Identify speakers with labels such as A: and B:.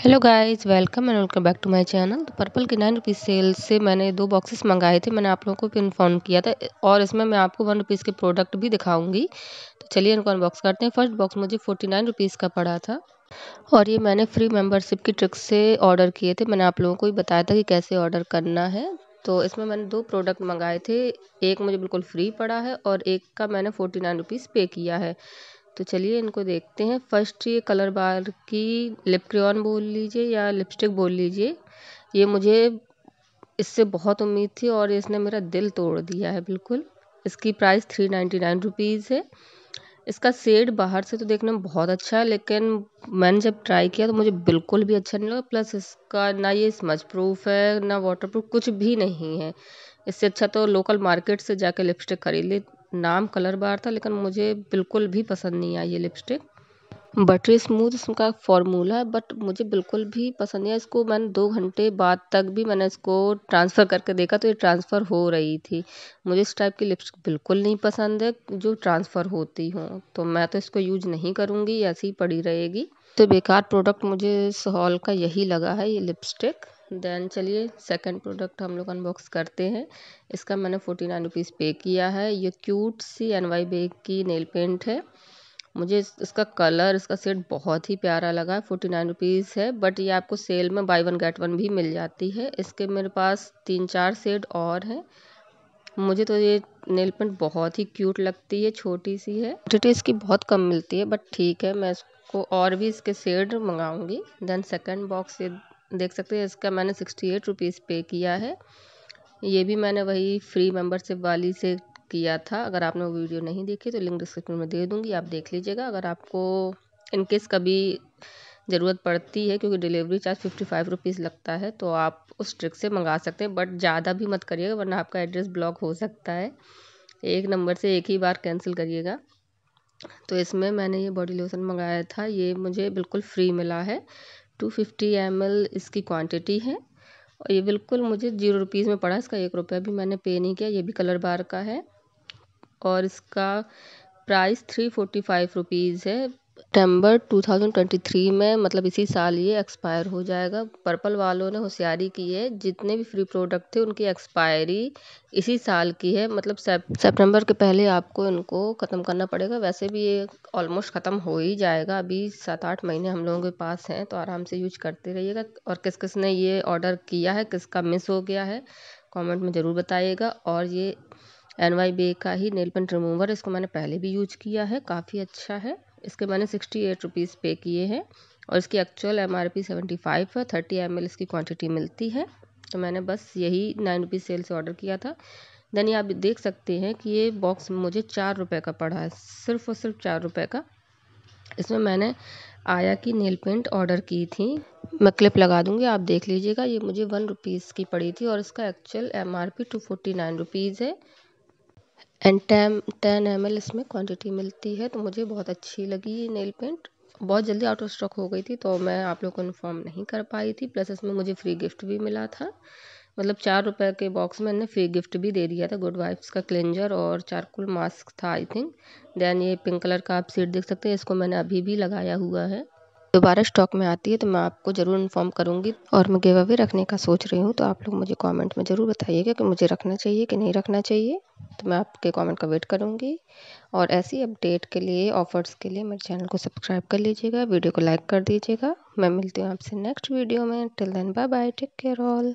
A: hello guys welcome and welcome back to my channel तो Purple के nine rupees sale से मैंने दो बॉक्सेस मंगाए थे मैंने आप लोगों को भी इन्फॉर्म किया था और इसमें मैं आपको वन रुपीज़ के प्रोडक्ट भी दिखाऊंगी तो चलिए इनको अनबॉक्स करते हैं फर्स्ट बॉक्स मुझे फोर्टी नाइन रुपीज़ का पड़ा था और ये मैंने फ्री मेम्बरशिप की ट्रिक से ऑर्डर किए थे मैंने आप लोगों को भी बताया था कि कैसे ऑर्डर करना है तो इसमें मैंने दो प्रोडक्ट मंगाए थे एक मुझे बिल्कुल फ्री पड़ा है और एक का मैंने फोर्टी नाइन रुपीज़ पे किया है तो चलिए इनको देखते हैं फर्स्ट ये कलर बार की लिप क्रेयॉन बोल लीजिए या लिपस्टिक बोल लीजिए ये मुझे इससे बहुत उम्मीद थी और इसने मेरा दिल तोड़ दिया है बिल्कुल इसकी price three ninety nine rupees है इसका सेड बाहर से तो देखने में बहुत अच्छा है लेकिन मैंने जब ट्राई किया तो मुझे बिल्कुल भी अच्छा नहीं लगा प्लस इसका ना ये स्मच प्रूफ है ना वाटर प्रूफ कुछ भी नहीं है इससे अच्छा तो लोकल मार्केट से जाके लिपस्टिक खरीद ले नाम कलर बार था लेकिन मुझे बिल्कुल भी पसंद नहीं आई ये लिपस्टिक बटरी स्मूथ इसका फॉर्मूला है बट मुझे बिल्कुल भी पसंद नहीं है इसको मैंने दो घंटे बाद तक भी मैंने इसको ट्रांसफ़र करके देखा तो ये ट्रांसफ़र हो रही थी मुझे इस टाइप की लिपस्टिक बिल्कुल नहीं पसंद है जो ट्रांसफ़र होती हो तो मैं तो इसको यूज़ नहीं करूँगी ऐसी ही पड़ी रहेगी तो बेकार प्रोडक्ट मुझे इस हॉल का यही लगा है ये लिपस्टिक देन चलिए सेकंड प्रोडक्ट हम लोग अनबॉक्स करते हैं इसका मैंने फोर्टी नाइन रुपीज़ पे किया है ये क्यूट सी एन वाई बेग की नेल पेंट है मुझे इस इसका कलर इसका सेट बहुत ही प्यारा लगा फोर्टी नाइन रुपीज़ है बट ये आपको सेल में बाय वन गेट वन भी मिल जाती है इसके मेरे पास तीन चार सेट और हैं मुझे तो ये नेल पेंट बहुत ही क्यूट लगती है छोटी सी है क्वान्टिटी इसकी बहुत कम मिलती है बट ठीक है मैं इसको और भी इसके सेड मंगाऊंगी देन सेकंड बॉक्स ये देख सकते हैं इसका मैंने सिक्सटी एट रुपीज़ पे किया है ये भी मैंने वही फ्री मेंबरशिप वाली से किया था अगर आपने वो वीडियो नहीं देखी तो लिंक डिस्क्रिप्शन में दे दूँगी आप देख लीजिएगा अगर आपको इनकेस कभी ज़रूरत पड़ती है क्योंकि delivery charge fifty five rupees लगता है तो आप उस ट्रिक से मंगा सकते हैं बट ज़्यादा भी मत करिएगा वरना आपका एड्रेस ब्लॉक हो सकता है एक नंबर से एक ही बार कैंसिल करिएगा तो इसमें मैंने ये बॉडी लोशन मंगाया था ये मुझे बिल्कुल फ्री मिला है टू फिफ्टी एम इसकी क्वान्टिटी है और ये बिल्कुल मुझे जीरो रुपीज़ में पड़ा इसका एक रुपया भी मैंने पे नहीं किया ये भी कलर बार का है और इसका price three forty five rupees है सितंबर टू थाउजेंड ट्वेंटी थ्री में मतलब इसी साल ये एक्सपायर हो जाएगा पर्पल वालों ने होशियारी की है जितने भी फ्री प्रोडक्ट थे उनकी एक्सपायरी इसी साल की है मतलब सितंबर के पहले आपको इनको ख़त्म करना पड़ेगा वैसे भी ये ऑलमोस्ट ख़त्म हो ही जाएगा अभी सात आठ महीने हम लोगों के पास हैं तो आराम से यूज करते रहिएगा और किस किस ने ये ऑर्डर किया है किसका मिस हो गया है कॉमेंट में ज़रूर बताइएगा और ये एन वाई बे का ही नेल पेंट रिमूवर इसको मैंने पहले भी यूज किया है काफ़ी अच्छा है इसके मैंने सिक्सटी एट रुपीज़ पे किए हैं और इसकी actual M R P seventy five है थर्टी एम एल इसकी क्वांटिटी मिलती है तो मैंने बस यही नाइन रुपीज़ सेल से ऑर्डर किया था देन ये आप देख सकते हैं कि ये बॉक्स मुझे चार रुपये का पड़ा है सिर्फ और सिर्फ चार रुपये का इसमें मैंने आया की नेल पेंट ऑर्डर की थी मैं क्लिप लगा दूंगी आप देख लीजिएगा ये मुझे वन रुपीज़ की पड़ी थी और इसका actual M R P two forty nine rupees है एंड टेम टेन एम एल इसमें क्वांटिटी मिलती है तो मुझे बहुत अच्छी लगी ये नेल पेंट बहुत जल्दी आउट ऑफ स्टॉक हो गई थी तो मैं आप लोग को इन्फॉर्म नहीं कर पाई थी प्लस इसमें मुझे फ्री गिफ्ट भी मिला था मतलब चार रुपए के बॉक्स में इन्हें फ्री गिफ्ट भी दे दिया था गुड वाइफ्स का क्लेंजर और चारकुल मास्क था आई थिंक देन ये पिंक कलर का आप सीट देख सकते हैं इसको मैंने अभी भी लगाया हुआ है दोबारा स्टॉक में आती है तो मैं आपको ज़रूर इन्फॉर्म करूँगी और मैं गेवा भी रखने का सोच रही हूँ तो आप लोग मुझे कमेंट में ज़रूर बताइएगा कि मुझे रखना चाहिए कि नहीं रखना चाहिए तो मैं आपके कमेंट का वेट करूँगी और ऐसी अपडेट के लिए ऑफर्स के लिए मेरे चैनल को सब्सक्राइब कर लीजिएगा वीडियो को लाइक कर दीजिएगा मैं मिलती हूँ आपसे नेक्स्ट वीडियो में till then bye bye take care all